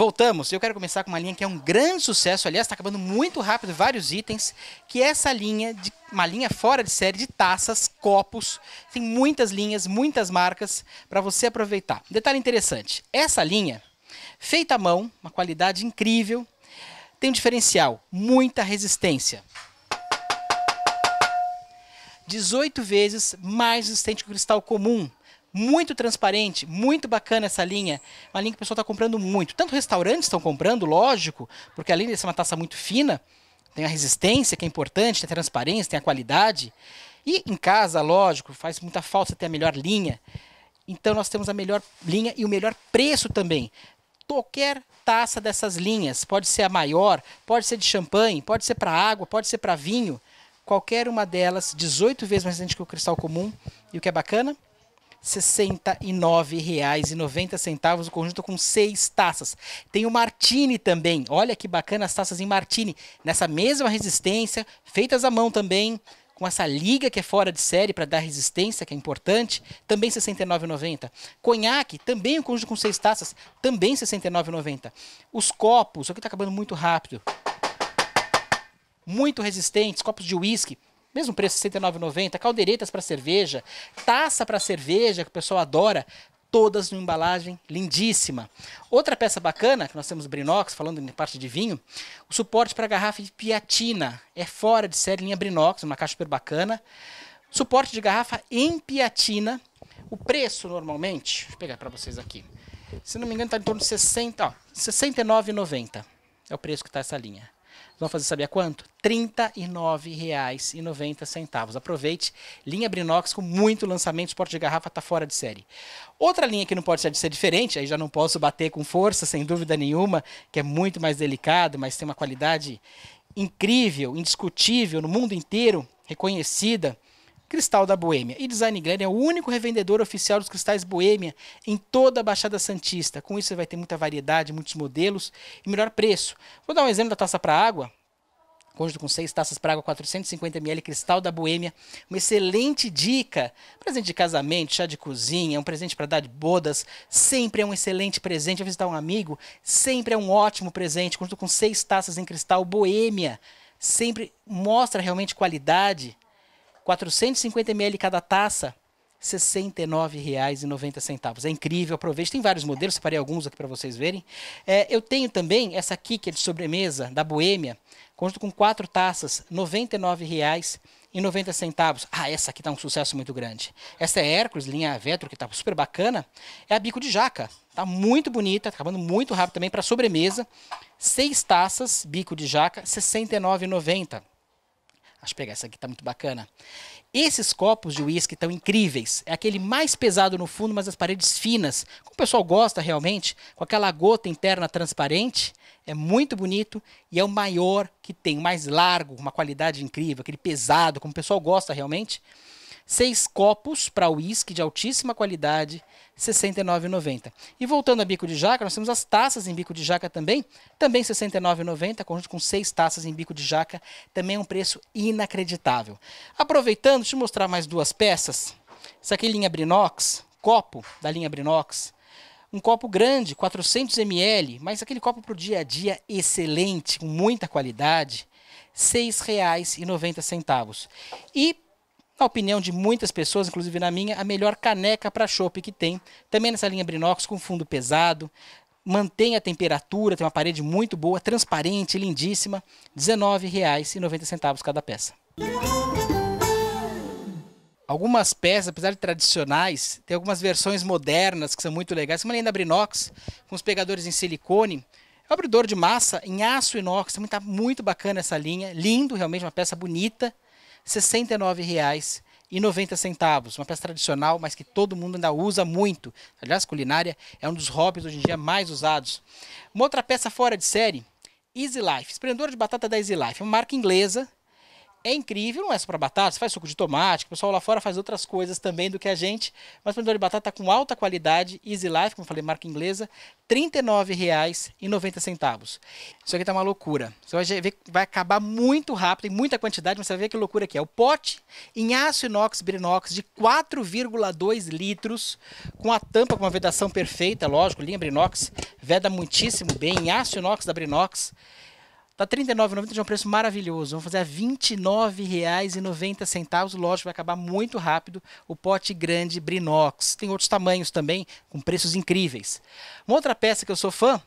Voltamos. Eu quero começar com uma linha que é um grande sucesso, aliás, está acabando muito rápido vários itens, que é essa linha de uma linha fora de série de taças, copos. Tem muitas linhas, muitas marcas para você aproveitar. Um detalhe interessante. Essa linha feita à mão, uma qualidade incrível, tem um diferencial, muita resistência. 18 vezes mais resistente que o cristal comum, muito transparente, muito bacana essa linha. Uma linha que o pessoal está comprando muito. Tanto restaurantes estão comprando, lógico, porque além de ser uma taça muito fina, tem a resistência, que é importante, tem a transparência, tem a qualidade. E em casa, lógico, faz muita falta ter a melhor linha. Então nós temos a melhor linha e o melhor preço também. Qualquer taça dessas linhas, pode ser a maior, pode ser de champanhe, pode ser para água, pode ser para vinho, qualquer uma delas, 18 vezes mais resistente que o cristal comum. E o que é bacana? 69,90 o conjunto com seis taças. Tem o Martini também. Olha que bacana as taças em Martini, nessa mesma resistência, feitas à mão também, com essa liga que é fora de série para dar resistência, que é importante, também 69,90. Conhaque, também o um conjunto com seis taças, também 69,90. Os copos, o que está acabando muito rápido. Muito resistentes, copos de uísque, mesmo preço, R$ 69,90. Caldeiretas para cerveja, taça para cerveja, que o pessoal adora. Todas numa embalagem lindíssima. Outra peça bacana, que nós temos Brinox, falando em parte de vinho, o suporte para garrafa de piatina. É fora de série, linha Brinox, uma caixa super bacana. Suporte de garrafa em piatina. O preço, normalmente, deixa eu pegar para vocês aqui. Se não me engano, está em torno de 60, 69,90. É o preço que está essa linha vão fazer sabia quanto? R$ 39,90. Aproveite, linha Brinox com muito lançamento, esporte de garrafa está fora de série. Outra linha que não pode ser, ser diferente, aí já não posso bater com força, sem dúvida nenhuma, que é muito mais delicado, mas tem uma qualidade incrível, indiscutível no mundo inteiro, reconhecida, Cristal da Boêmia. E Design Grande é o único revendedor oficial dos cristais Boêmia em toda a Baixada Santista. Com isso você vai ter muita variedade, muitos modelos e melhor preço. Vou dar um exemplo da taça para água. Conjunto com seis taças para água, 450ml, cristal da Boêmia. Uma excelente dica. Presente de casamento, chá de cozinha, um presente para dar de bodas. Sempre é um excelente presente. A visitar um amigo, sempre é um ótimo presente. Conjunto com seis taças em cristal Boêmia. Sempre mostra realmente qualidade. 450 ml cada taça, R$ 69,90. É incrível, aproveite. Tem vários modelos, separei alguns aqui para vocês verem. É, eu tenho também essa aqui, que é de sobremesa, da Boêmia, conjunto com quatro taças, R$ 99,90. e 90 centavos. Ah, essa aqui tá um sucesso muito grande. Essa é Hércules, linha Vetro, que tá super bacana. É a bico de jaca. Tá muito bonita, tá acabando muito rápido também para sobremesa. Seis taças, bico de jaca, R$ 69,90. Acho que pegar, essa aqui tá muito bacana. Esses copos de uísque estão incríveis. É aquele mais pesado no fundo, mas as paredes finas. Como o pessoal gosta realmente, com aquela gota interna transparente. É muito bonito e é o maior que tem, mais largo, uma qualidade incrível, aquele pesado, como o pessoal gosta realmente seis copos para uísque de altíssima qualidade, R$ 69,90. E voltando a bico de jaca, nós temos as taças em bico de jaca também, também R$ 69,90, conjunto com seis taças em bico de jaca, também um preço inacreditável. Aproveitando, deixa eu mostrar mais duas peças. Isso aqui é linha Brinox, copo da linha Brinox, um copo grande, 400 ml, mas aquele copo para o dia a dia excelente, com muita qualidade, R$ 6,90. E na opinião de muitas pessoas, inclusive na minha, a melhor caneca para chopp que tem. Também nessa linha Brinox, com fundo pesado, mantém a temperatura, tem uma parede muito boa, transparente, lindíssima, R$19,90 cada peça. Algumas peças, apesar de tradicionais, tem algumas versões modernas que são muito legais. Uma da Brinox, com os pegadores em silicone, é abridor de massa em aço inox, também então está muito bacana essa linha, lindo, realmente uma peça bonita. R$ 69,90. Uma peça tradicional, mas que todo mundo ainda usa muito. Aliás, culinária é um dos hobbies hoje em dia mais usados. Uma outra peça fora de série, Easy Life. Esprendedor de batata da Easy Life. Uma marca inglesa é incrível, não é só para batata, você faz suco de tomate, o pessoal lá fora faz outras coisas também do que a gente, mas o pomidoro de batata com alta qualidade, Easy Life, como eu falei, marca inglesa, R$ 39,90. Isso aqui tá uma loucura. Você vai ver que vai acabar muito rápido, em muita quantidade, mas você vai ver que loucura que é. O pote em aço inox brinox de 4,2 litros, com a tampa com uma vedação perfeita, lógico, linha brinox, veda muitíssimo bem, em aço inox da brinox, Tá R$39,90, já é um preço maravilhoso. Vamos fazer a R$29,90. Lógico, vai acabar muito rápido o pote grande Brinox. Tem outros tamanhos também, com preços incríveis. Uma outra peça que eu sou fã,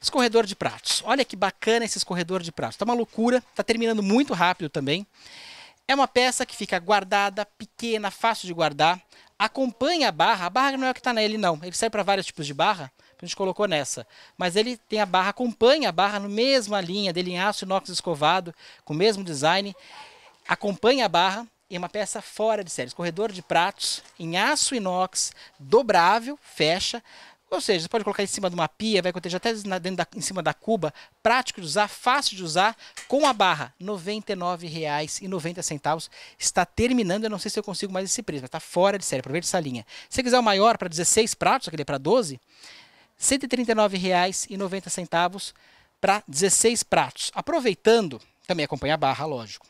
escorredor de pratos. Olha que bacana esse escorredor de pratos. Tá uma loucura, tá terminando muito rápido também. É uma peça que fica guardada, pequena, fácil de guardar. Acompanha a barra. A barra não é o que está nele, não. Ele serve para vários tipos de barra a gente colocou nessa. Mas ele tem a barra, acompanha a barra na mesma linha dele em aço inox escovado, com o mesmo design. Acompanha a barra e é uma peça fora de série. Corredor de pratos em aço inox, dobrável, fecha. Ou seja, você pode colocar em cima de uma pia, vai acontecer até dentro da, em cima da cuba, prático de usar, fácil de usar, com a barra R$ 99,90. Está terminando, eu não sei se eu consigo mais esse preço, mas está fora de série, aproveita essa linha. Se você quiser o maior para 16 pratos, aquele é para 12, R$ 139,90 para 16 pratos. Aproveitando, também acompanha a barra, lógico.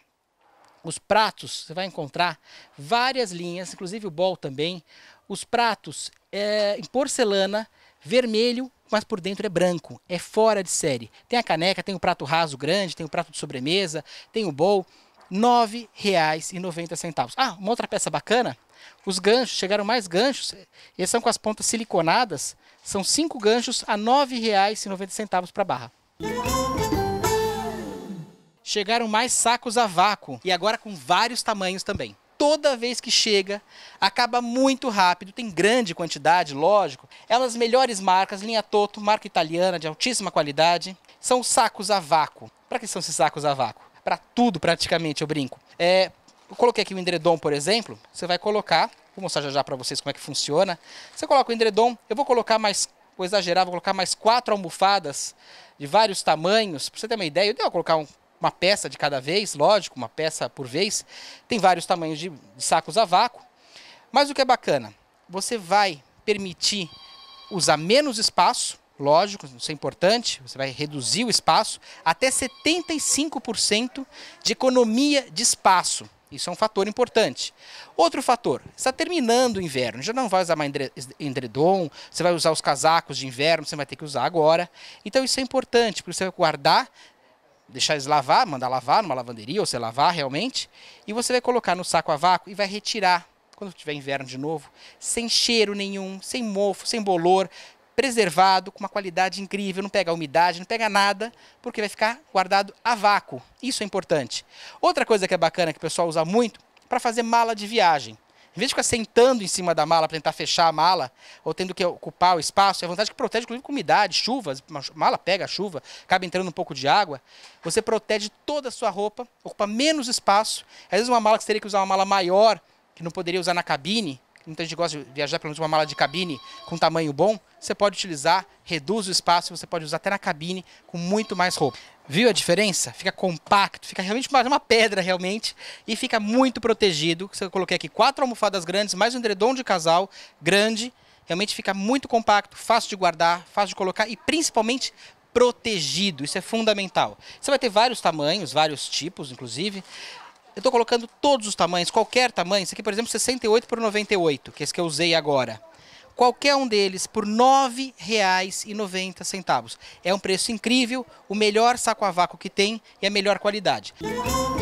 Os pratos, você vai encontrar várias linhas, inclusive o bol também. Os pratos é, em porcelana, vermelho, mas por dentro é branco, é fora de série. Tem a caneca, tem o prato raso grande, tem o prato de sobremesa, tem o bol. R$ 9,90. Ah, uma outra peça bacana, os ganchos, chegaram mais ganchos, eles são com as pontas siliconadas, são cinco ganchos a R$ 9,90 para barra. Chegaram mais sacos a vácuo e agora com vários tamanhos também. Toda vez que chega, acaba muito rápido, tem grande quantidade, lógico. Elas melhores marcas, linha Toto, marca italiana de altíssima qualidade, são sacos a vácuo. Para que são esses sacos a vácuo? para tudo praticamente, eu brinco. É, eu coloquei aqui o endredom, por exemplo, você vai colocar, vou mostrar já já para vocês como é que funciona. Você coloca o endredom, eu vou colocar mais, vou exagerar, vou colocar mais quatro almofadas de vários tamanhos, para você ter uma ideia, eu devo colocar um, uma peça de cada vez, lógico, uma peça por vez. Tem vários tamanhos de, de sacos a vácuo. Mas o que é bacana, você vai permitir usar menos espaço lógico, isso é importante, você vai reduzir o espaço, até 75% de economia de espaço. Isso é um fator importante. Outro fator, está terminando o inverno, já não vai usar mais endredom, você vai usar os casacos de inverno, você vai ter que usar agora. Então isso é importante, porque você vai guardar, deixar eles lavar, mandar lavar numa lavanderia, ou você lavar realmente, e você vai colocar no saco a vácuo e vai retirar quando tiver inverno de novo, sem cheiro nenhum, sem mofo, sem bolor, preservado, com uma qualidade incrível, não pega umidade, não pega nada, porque vai ficar guardado a vácuo. Isso é importante. Outra coisa que é bacana que o pessoal usa muito para fazer mala de viagem. Em vez de ficar sentando em cima da mala para tentar fechar a mala, ou tendo que ocupar o espaço, é a vantagem que protege, inclusive, com umidade, chuvas, mala pega a chuva, acaba entrando um pouco de água. Você protege toda a sua roupa, ocupa menos espaço. Às vezes uma mala que você teria que usar uma mala maior, que não poderia usar na cabine, muita então, gente gosta de viajar pelo menos uma mala de cabine com tamanho bom, você pode utilizar, reduz o espaço, você pode usar até na cabine com muito mais roupa. Viu a diferença? Fica compacto, fica realmente mais uma pedra realmente e fica muito protegido. Eu coloquei aqui quatro almofadas grandes, mais um edredom de casal grande. Realmente fica muito compacto, fácil de guardar, fácil de colocar e principalmente protegido. Isso é fundamental. Você vai ter vários tamanhos, vários tipos, inclusive. Eu estou colocando todos os tamanhos, qualquer tamanho. Esse aqui, por exemplo, 68 por 98, que é esse que eu usei agora. Qualquer um deles por R$ 9,90. É um preço incrível, o melhor saco a vácuo que tem e a melhor qualidade. Eu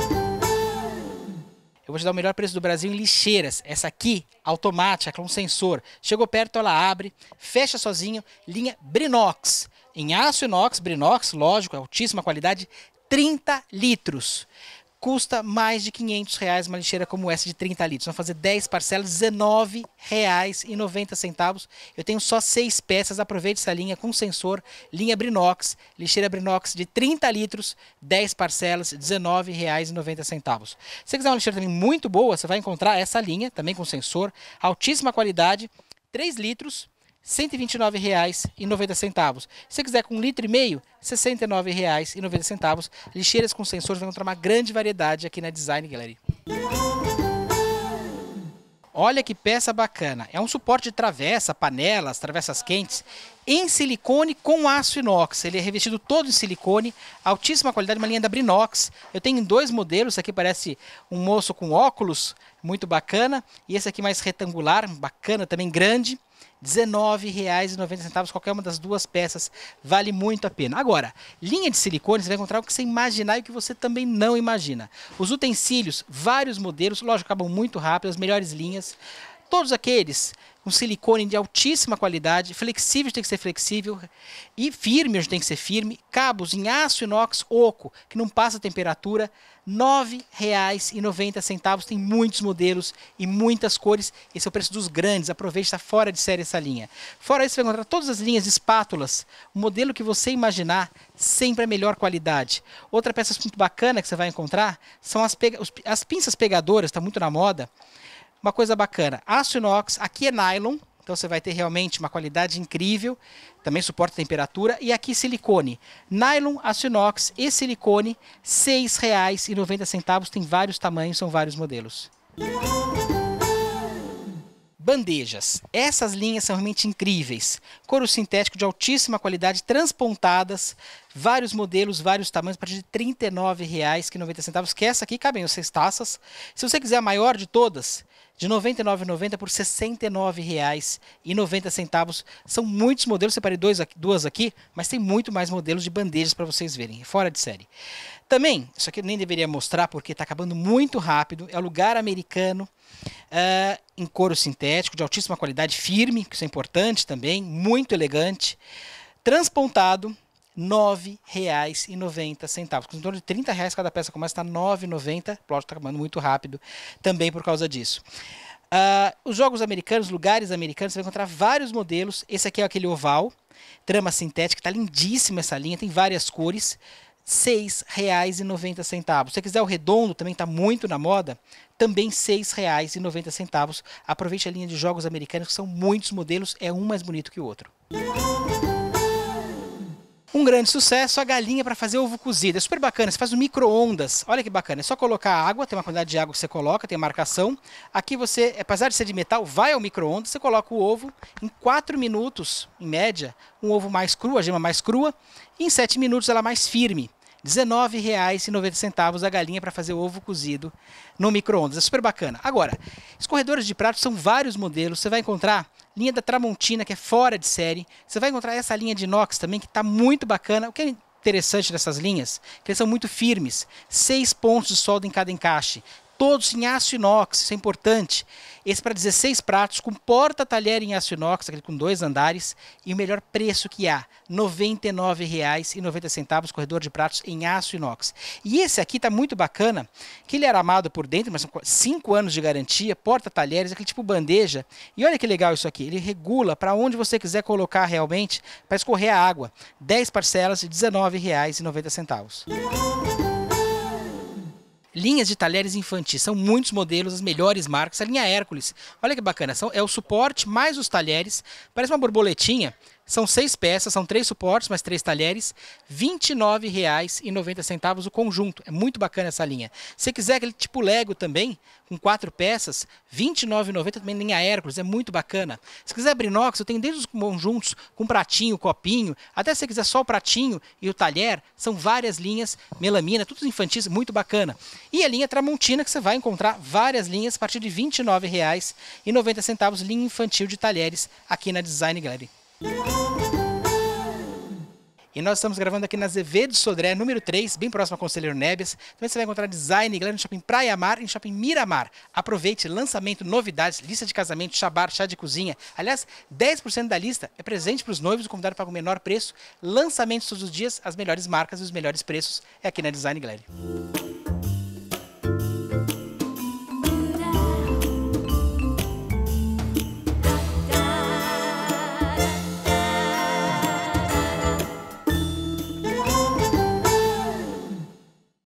vou te dar o melhor preço do Brasil em lixeiras. Essa aqui, automática, com sensor. Chegou perto, ela abre, fecha sozinho, linha Brinox. Em aço inox, Brinox, lógico, altíssima qualidade, 30 litros custa mais de 500 reais uma lixeira como essa de 30 litros. Vão fazer 10 parcelas, R$19,90. Eu tenho só 6 peças, aproveite essa linha com sensor, linha Brinox, lixeira Brinox de 30 litros, 10 parcelas, R$19,90. Se você quiser uma lixeira também muito boa, você vai encontrar essa linha, também com sensor, altíssima qualidade, 3 litros, R$ 129,90. Se quiser com um litro e meio, R$ 69,90. Lixeiras com sensores, vai encontrar uma grande variedade aqui na Design Gallery. Olha que peça bacana. É um suporte de travessa, panelas, travessas quentes, em silicone com aço inox. Ele é revestido todo em silicone, altíssima qualidade, uma linha da Brinox. Eu tenho dois modelos, esse aqui parece um moço com óculos, muito bacana. E esse aqui mais retangular, bacana também, grande. R$19,90 qualquer uma das duas peças vale muito a pena. Agora, linha de silicone, você vai encontrar o que você imaginar e o que você também não imagina. Os utensílios, vários modelos, lógico, acabam muito rápido, as melhores linhas. Todos aqueles com silicone de altíssima qualidade, flexível tem que ser flexível e firme tem que ser firme, cabos em aço inox oco, que não passa temperatura, R$ 9,90. Tem muitos modelos e muitas cores. Esse é o preço dos grandes. Aproveite, está fora de série essa linha. Fora isso, você vai encontrar todas as linhas de espátulas. O modelo que você imaginar, sempre a melhor qualidade. Outra peça muito bacana que você vai encontrar são as, as pinças pegadoras, está muito na moda uma coisa bacana, aço inox, aqui é nylon, então você vai ter realmente uma qualidade incrível, também suporta temperatura, e aqui silicone. Nylon, aço inox e silicone, R$ 6,90, tem vários tamanhos, são vários modelos. Bandejas. Essas linhas são realmente incríveis. Couro sintético de altíssima qualidade, transpontadas, vários modelos, vários tamanhos, a partir de R$ 39,90, que essa aqui cabem as seis taças. Se você quiser a maior de todas, de R$ 99,90 por R$ 69,90. São muitos modelos, separei dois, duas aqui, mas tem muito mais modelos de bandejas para vocês verem, fora de série. Também, isso aqui eu nem deveria mostrar porque está acabando muito rápido, é o lugar americano, uh, em couro sintético, de altíssima qualidade, firme, que isso é importante também, muito elegante, transpontado, R$ 9,90. Em torno de R$ 30,00 cada peça começa a R$ 9,90. O plot está acabando muito rápido também por causa disso. Uh, os jogos americanos, lugares americanos, você vai encontrar vários modelos. Esse aqui é aquele oval, trama sintética, está lindíssima essa linha, tem várias cores. R$ 6,90. Se você quiser o redondo, também está muito na moda, também R$ 6,90. Aproveite a linha de jogos americanos, que são muitos modelos, é um mais bonito que o outro. Um grande sucesso, a galinha para fazer ovo cozido. É super bacana, você faz um micro-ondas. Olha que bacana, é só colocar água, tem uma quantidade de água que você coloca, tem marcação. Aqui você, apesar de ser de metal, vai ao micro-ondas, você coloca o ovo em 4 minutos, em média, um ovo mais cru, a gema mais crua, e em 7 minutos ela mais firme. R$19,90 a galinha para fazer o ovo cozido no micro-ondas. É super bacana. Agora, escorredores de prato são vários modelos. Você vai encontrar linha da Tramontina, que é fora de série. Você vai encontrar essa linha de inox também, que está muito bacana. O que é interessante dessas linhas? Que eles são muito firmes. Seis pontos de solda em cada encaixe todos em aço inox, isso é importante. Esse para 16 pratos, com porta-talher em aço inox, aquele com dois andares, e o melhor preço que há, R$ 99,90, corredor de pratos em aço inox. E esse aqui está muito bacana, que ele era amado por dentro, mas são 5 anos de garantia, porta-talheres, aquele tipo bandeja. E olha que legal isso aqui, ele regula para onde você quiser colocar realmente para escorrer a água. 10 parcelas de R$ 19,90 linhas de talheres infantis. São muitos modelos, as melhores marcas. A linha Hércules, olha que bacana, são, é o suporte mais os talheres. Parece uma borboletinha, são seis peças, são três suportes, mais três talheres, R$ 29,90 o conjunto. É muito bacana essa linha. Se quiser aquele tipo Lego também, com quatro peças, R$ 29,90 também linha Hércules, é muito bacana. Se quiser Brinox, eu tenho desde os conjuntos com pratinho, copinho, até se quiser só o pratinho e o talher, são várias linhas, melamina, tudo infantis, muito bacana. E a linha Tramontina, que você vai encontrar várias linhas a partir de R$ 29,90, linha infantil de talheres aqui na Design Gallery. E nós estamos gravando aqui na Azevedo Sodré, número 3, bem próximo ao Conselheiro Nebes. Também você vai encontrar design e no Shopping Praia Mar e no Shopping Miramar. Aproveite, lançamento, novidades, lista de casamento, chabar, chá de cozinha. Aliás, 10% da lista é presente para os noivos, o convidado paga o menor preço. Lançamentos todos os dias, as melhores marcas e os melhores preços é aqui na Design Gallery.